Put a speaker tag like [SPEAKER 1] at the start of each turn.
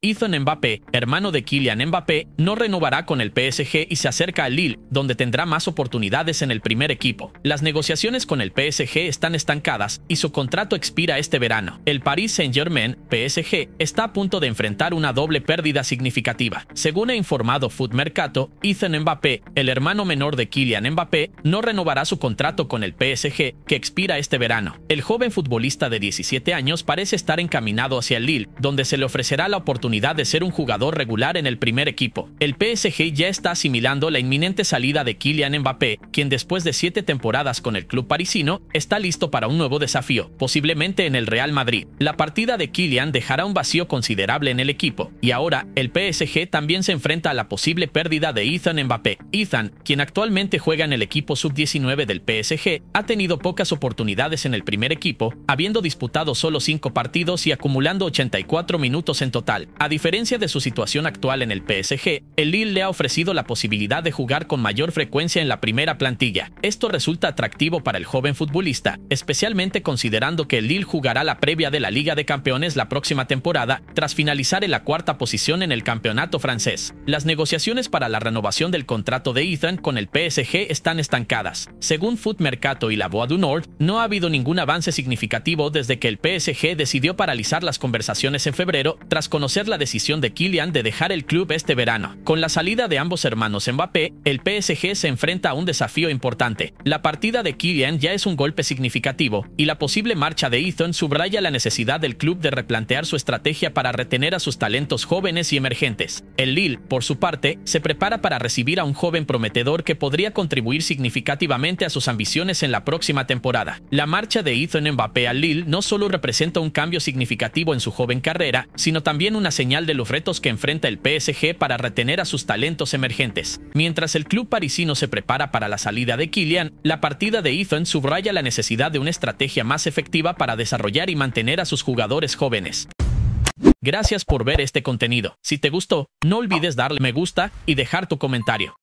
[SPEAKER 1] Ethan Mbappé, hermano de Kylian Mbappé, no renovará con el PSG y se acerca al Lille, donde tendrá más oportunidades en el primer equipo. Las negociaciones con el PSG están estancadas y su contrato expira este verano. El Paris Saint-Germain, PSG, está a punto de enfrentar una doble pérdida significativa. Según ha informado Food Mercato, Ethan Mbappé, el hermano menor de Kylian Mbappé, no renovará su contrato con el PSG, que expira este verano. El joven futbolista de 17 años parece estar encaminado hacia el Lille, donde se le ofrecerá la oportunidad de ser un jugador regular en el primer equipo. El PSG ya está asimilando la inminente salida de Kylian Mbappé, quien después de siete temporadas con el club parisino, está listo para un nuevo desafío, posiblemente en el Real Madrid. La partida de Kylian dejará un vacío considerable en el equipo, y ahora el PSG también se enfrenta a la posible pérdida de Ethan Mbappé. Ethan, quien actualmente juega en el equipo sub-19 del PSG, ha tenido pocas oportunidades en el primer equipo, habiendo disputado solo cinco partidos y acumulando 84 minutos en total. A diferencia de su situación actual en el PSG, el Lille le ha ofrecido la posibilidad de jugar con mayor frecuencia en la primera plantilla. Esto resulta atractivo para el joven futbolista, especialmente considerando que el Lille jugará la previa de la Liga de Campeones la próxima temporada, tras finalizar en la cuarta posición en el campeonato francés. Las negociaciones para la renovación del contrato de Ethan con el PSG están estancadas. Según Foot Mercato y la Boa du Nord, no ha habido ningún avance significativo desde que el PSG decidió paralizar las conversaciones en febrero tras conocer la decisión de Kylian de dejar el club este verano. Con la salida de ambos hermanos Mbappé, el PSG se enfrenta a un desafío importante. La partida de Kylian ya es un golpe significativo, y la posible marcha de Ethan subraya la necesidad del club de replantear su estrategia para retener a sus talentos jóvenes y emergentes. El Lille, por su parte, se prepara para recibir a un joven prometedor que podría contribuir significativamente a sus ambiciones en la próxima temporada. La marcha de Ethan Mbappé al Lille no solo representa un cambio significativo en su joven carrera, sino también una señal de los retos que enfrenta el PSG para retener a sus talentos emergentes. Mientras el club parisino se prepara para la salida de Kylian, la partida de Ethan subraya la necesidad de una estrategia más efectiva para desarrollar y mantener a sus jugadores jóvenes. Gracias por ver este contenido. Si te gustó, no olvides darle me gusta y dejar tu comentario.